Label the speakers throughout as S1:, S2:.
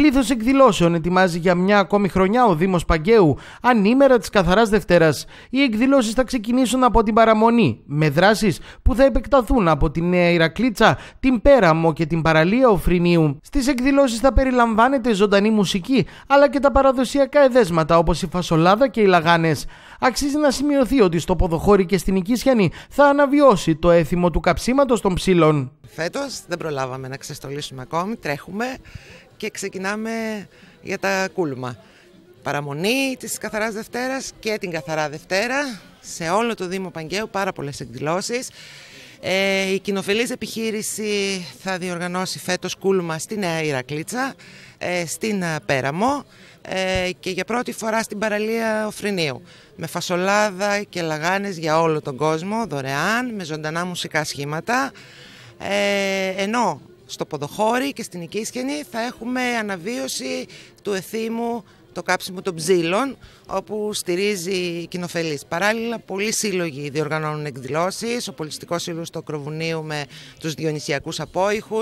S1: Πλήθος εκδηλώσεων ετοιμάζει για μια ακόμη χρονιά ο Δήμος Παγκαίου, ανήμερα της Καθαράς Δευτέρας. Οι εκδηλώσεις θα ξεκινήσουν από την παραμονή, με δράσεις που θα επεκταθούν από τη Νέα Ηρακλίτσα, την Πέραμο και την παραλία Οφρινίου. Στις εκδηλώσεις θα περιλαμβάνεται ζωντανή μουσική, αλλά και τα παραδοσιακά εδέσματα όπως η φασολάδα και οι λαγάνες. Αξίζει να σημειωθεί ότι στο Ποδοχώρι και στην Οικίσιανη θα αναβιώσει το έθιμο του καψίματος των ψήλων.
S2: Φέτος δεν προλάβαμε να ξεστολίσουμε ακόμη, τρέχουμε και ξεκινάμε για τα κούλμα. Παραμονή της Καθαράς Δευτέρας και την Καθαρά Δευτέρα σε όλο το Δήμο Παγκαίου, πάρα πολλές εκδηλώσεις. Ε, η κοινοφιλής επιχείρηση θα διοργανώσει φέτος κούλμα ε, στην Νέα ε, στην Πέραμο ε, και για πρώτη φορά στην παραλία Οφρινίου. Με φασολάδα και λαγάνες για όλο τον κόσμο, δωρεάν, με ζωντανά μουσικά σχήματα. ενώ στο Ποδοχώρι και στην Οικίσχενη θα έχουμε αναβίωση του εθήμου το κάψιμο των ψήλων, όπου στηρίζει κοινοφελής. Παράλληλα, πολλοί σύλλογοι διοργανώνουν εκδηλώσεις. Ο Πολιστικό Σύλλογος του Ακροβουνίου με τους Διονυσιακούς Απόϊχους,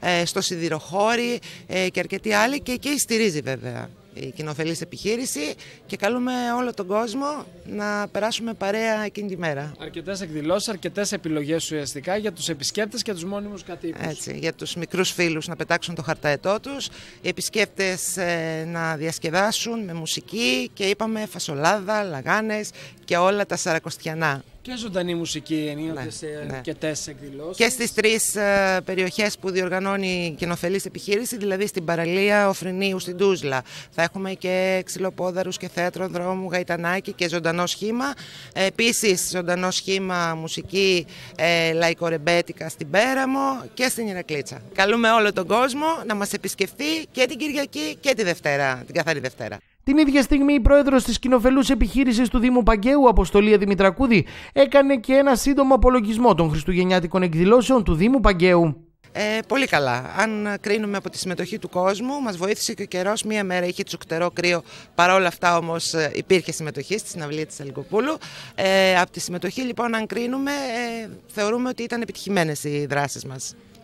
S2: ε, στο Σιδηροχώρι ε, και αρκετοί άλλοι, και εκεί στηρίζει βέβαια η κοινοφελής επιχείρηση και καλούμε όλο τον κόσμο να περάσουμε παρέα εκείνη τη μέρα.
S1: Αρκετές εκδηλώσεις, αρκετές επιλογές ουσιαστικά για τους
S2: επισκέπτες και τους μόνιμους κατοίκους. Έτσι, για τους μικρούς φίλους να πετάξουν το χαρταετό τους, οι επισκέπτες ε, να διασκεδάσουν με μουσική και είπαμε φασολάδα, λαγάνες και όλα τα σαρακοστιανά.
S1: Και ζωντανή μουσική ενίοτε ναι, σε ναι. αρκετέ εκδηλώσεις.
S2: Και στις τρεις ε, περιοχές περιοχέ που διοργανώνει η κοινοφελής επιχείρηση, δηλαδή στην παραλία Οφρινίου, στην Τούζλα. Θα έχουμε και ξυλοπόδαρους και θέατρο δρόμου, γαϊτανάκι και ζωντανό σχήμα. Επίσης, ζωντανό σχήμα μουσική ε, λαϊκορεμπέτικα στην Πέραμο και στην Ηρακλίτσα. Καλούμε όλο τον κόσμο να μας επισκεφθεί και την Κυριακή και τη Δευτέρα, την καθαρή Δευτέρα.
S1: Την ίδια στιγμή, η πρόεδρος της κοινοφελούς επιχείρησης του Δήμου Παγκαίου, Αποστολία Δημητρακούδη, έκανε και ένα σύντομο απολογισμό των χριστουγεννιάτικων εκδηλώσεων του Δήμου Παγκαίου.
S2: Ε, πολύ καλά. Αν κρίνουμε από τη συμμετοχή του κόσμου, μας βοήθησε και ο καιρός. Μία μέρα είχε τσουκτερό κρύο. Παρόλα αυτά, όμως, ε, υπήρχε συμμετοχή στη συναυλία της Αλγκοπούλου. Ε, από τη συμμετοχή, λοιπόν, αν κρίνουμε, ε, θεωρούμε ότι ήταν επιτυχημένες οι δράσεις μας.